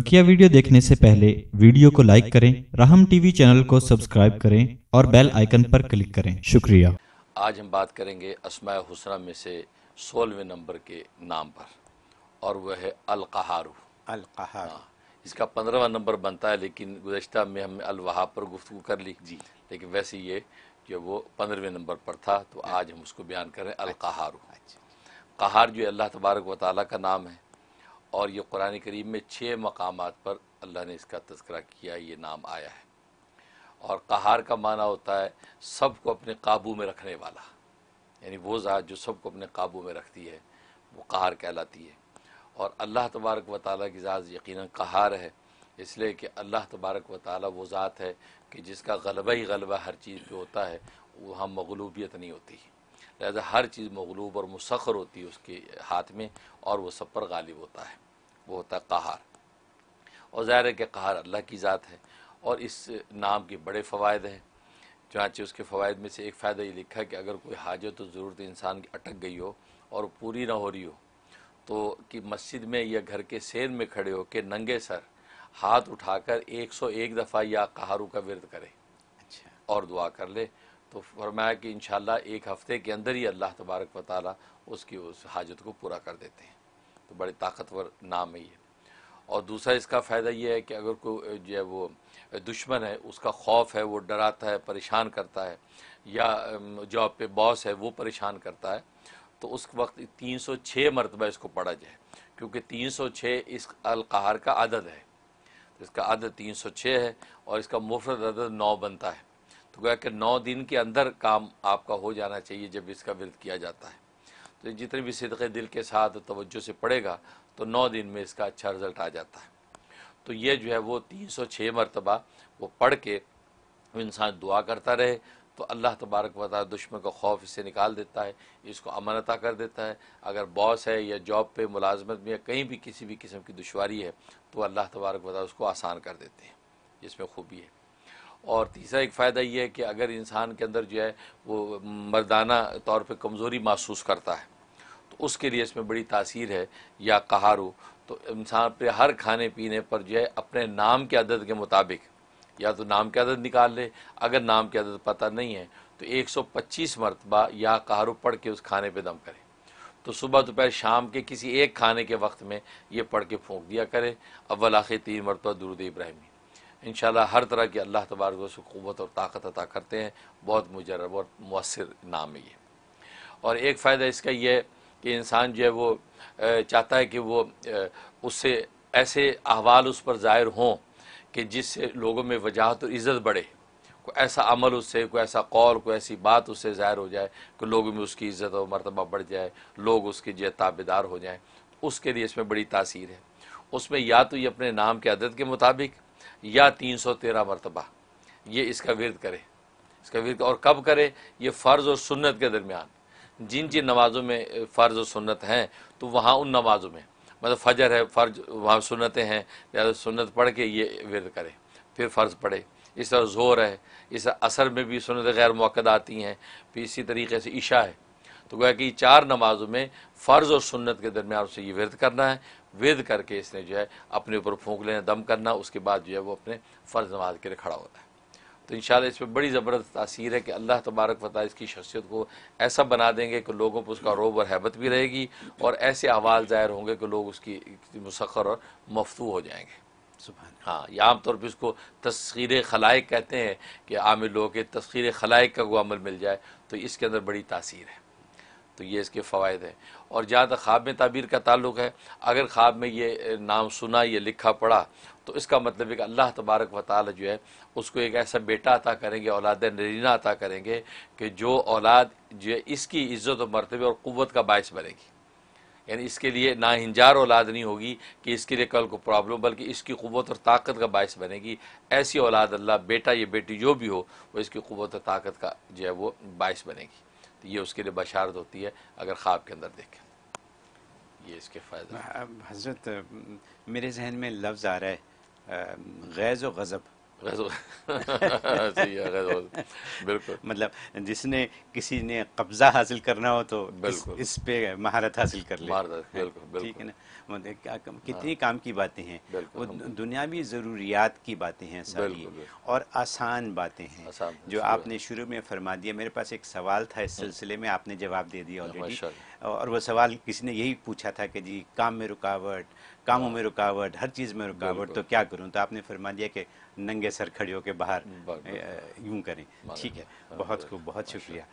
बकिया वीडियो देखने से पहले वीडियो को लाइक करें राहम टीवी चैनल को सब्सक्राइब करें और बेल आइकन पर क्लिक करें शुक्रिया आज हम बात करेंगे असमा हुसरा में से सोलहवें नंबर के नाम पर और वह है अलकहारू अलकहार हाँ, इसका पंद्रहवा नंबर बनता है लेकिन गुजशत में हमने अलवाहा पर गुफ्तु कर ली जी लेकिन वैसे ये जो वो पंद्रहवें नंबर पर था तो आज हम उसको बयान करें अलकहारू अच्छा। कहार जो अल्लाह तबारक व ताली का नाम है और ये कुरान करीम में छः मकाम पर अल्लाह ने इसका तस्करा किया ये नाम आया है और कहार का माना होता है सबको अपने काबू में रखने वाला यानी वो ज़ात जो सबको अपने काबू में रखती है वो कहार कहलाती है और अल्लाह तबारक व ताली की ज़ात यकीन कहार है इसलिए कि अल्लाह तबारक व ताली वो ज़ात है कि जिसका गलबा ही गलबा हर चीज़ पे होता है वह मगलूबियत नहीं होती लिहाजा हर चीज़ मगलूब और मुसखर होती है उसके हाथ में और वह सब पर गालिब होता है वो होता है कहार और ज़ाहिर है कि कहार अल्लाह की ज़ात है और इस नाम के बड़े फ़वाद हैं चुनाचे उसके फ़वाद में से एक फ़ायदा ये लिखा है कि अगर कोई हाजत तो ज़रूरत इंसान की अटक गई हो और पूरी ना हो रही हो तो कि मस्जिद में या घर के शेर में खड़े हो के नंगे सर हाथ उठाकर 101 दफ़ा या कहारू का विरद करे अच्छा। और दुआ कर ले तो फरमाया कि इन एक हफ़्ते के अंदर ही अल्लाह तबारक व ताली उसकी उस हाजत को पूरा कर देते हैं तो बड़े ताकतवर नाम है ये और दूसरा इसका फ़ायदा ये है कि अगर कोई जो है वो दुश्मन है उसका खौफ है वो डराता है परेशान करता है या जॉब पे बॉस है वो परेशान करता है तो उस वक्त तीन सौ छः मरतबा इसको पढ़ा जाए क्योंकि तीन सौ छः इस अलकहार का अदद है तो इसका अदद तीन सौ छः है और इसका मुफरत अदद नौ बनता है तो क्या कि नौ दिन के अंदर काम आपका हो जाना चाहिए जब इसका विरत किया जाता है तो जितने भी सदक़े दिल के साथ तवज्जो से पड़ेगा तो नौ दिन में इसका अच्छा रिज़ल्ट आ जाता है तो ये जो है वो तीन सौ छः मरतबा वो पढ़ के इंसान दुआ करता रहे तो अल्लाह तबारक वाली दुश्मन का खौफ इससे निकाल देता है इसको अमन अता कर देता है अगर बॉस है या जॉब पे मुलाजमत में या कहीं भी किसी भी किस्म की दुशारी है तो अल्लाह तबारक वाली उसको आसान कर देते हैं जिसमें खूबी है और तीसरा एक फ़ायदा ये है कि अगर इंसान के अंदर जो है वो मर्दाना तौर पे कमज़ोरी महसूस करता है तो उसके लिए इसमें बड़ी तासीर है या कहारू तो इंसान पे हर खाने पीने पर जो है अपने नाम के अदद के मुताबिक या तो नाम के अदद निकाल ले अगर नाम की अदद पता नहीं है तो 125 मरतबा या कहारू पढ़ के उस खाने पर दम करें तो सुबह दोपहर शाम के किसी एक खाने के वक्त में ये पढ़ के फूँक दिया करें अव्वल आखिर तीन मरतबा दुरुद इब्राहिमी इन हर तरह की अल्लाह तबारक से क़ुत और ताकत अता करते हैं बहुत मुजरब और मौसर नाम है ये और एक फ़ायदा इसका यह है कि इंसान जो है वो चाहता है कि वो उससे ऐसे अहवाल उस पर ज़ाहिर हों कि जिससे लोगों में वजाहत और इज़्ज़त बढ़े कोई ऐसा अमल उससे कोई ऐसा कौल कोई ऐसी बात उससे ज़ाहिर हो जाए कि लोगों में उसकी इज़्ज़त और मरतबा बढ़ जाए लोग उसके जो ताबेदार हो जाएँ उसके लिए इसमें बड़ी तासीर है उसमें या तो ये अपने नाम के अदद के मुताबिक या तीन सौ तेरह मरतबा ये इसका विरद करे इसका विरद और कब करे ये फ़र्ज़ और सुन्नत के दरमियान जिन जिन नमाज़ों में फ़र्ज़ और सुन्नत हैं तो वहाँ उन नमाज़ों में मतलब फजर है फ़र्ज वहाँ सुन्नतें हैं लिहाजा सुन्नत पढ़ के ये विरद करे फिर फ़र्ज़ पढ़े इस तरह जोर है इस असर में भी सुनत गैर मौक़द आती हैं फिर इसी तरीके से ईशा है तो गोया कि चार नमाजों में फ़र्ज़ और सुन्नत के दरमियान उसे ये विरद करना है विरद करके इसने जो है अपने ऊपर फूक लेना दम करना उसके बाद जो है वो अपने फ़र्ज़ नमाज के लिए खड़ा होता है तो इन इस पर बड़ी ज़बरदस्त तासीर है कि अल्लाह तबारक वाली इसकी शख्सियत को ऐसा बना देंगे कि लोगों पर उसका रोब और हैबत भी रहेगी और ऐसे आवाज़ ज़ाहिर होंगे कि लोग उसकी मुसखर और मफतू हो जाएंगे हाँ ये आमतौर पर इसको तस्खीर खलाइक कहते हैं कि आमिर लोगों के तस्खीर खलाइक का वो अमल मिल जाए तो इसके अंदर बड़ी तासीर है तो ये इसके फ़वाद हैं और जहाँ तक ख्वाब में ताबीर का ताल्लुक है अगर ख्वाब में ये नाम सुना ये लिखा पड़ा तो इसका मतलब है कि अल्लाह तबारक व ताली जो है उसको एक ऐसा बेटा अता करेंगे औलाद नरीना अता करेंगे कि जो औलाद जो है इसकी इज़्ज़त और मरतबे और क़वत का बायस बनेगी यानी इसके लिए ना हिंजार औलाद नहीं होगी कि इसके लिए कल को प्रॉब्लम बल्कि इसकी क़वत और ताकत का बायस बनेगी ऐसी औलाद अल्लाह बेटा या बेटी जो भी हो वो इसकी क़वत और ताकत का जो है वो बायस बनेगी तो ये उसके लिए बशारत होती है अगर ख्वाब के अंदर देखें ये इसके फ़ायदा हजरत मेरे जहन में लफ्ज़ आ रहा है गैज़ व गज़ब बिल्कुल मतलब जिसने किसी ने कब्जा हासिल करना हो तो इस, इस पे महारत हासिल कर ले ठीक है ना मतलब हाँ। कितनी काम की बातें हैं वो दुनियावी ज़रूरियात की बातें हैं सारी और आसान बातें हैं जो आपने शुरू में फरमा दिया मेरे पास एक सवाल था इस हाँ। सिलसिले में आपने जवाब दे दिया ऑलरेडी हाँ, और वो सवाल किसी ने यही पूछा था कि जी काम में रुकावट कामों में रुकावट हर चीज़ में रुकावट तो क्या करूं तो आपने फरमा दिया कि नंगे सर खड़े होकर बाहर यूं करें ठीक है हाँ, बहुत खूब बहुत अच्छा। शुक्रिया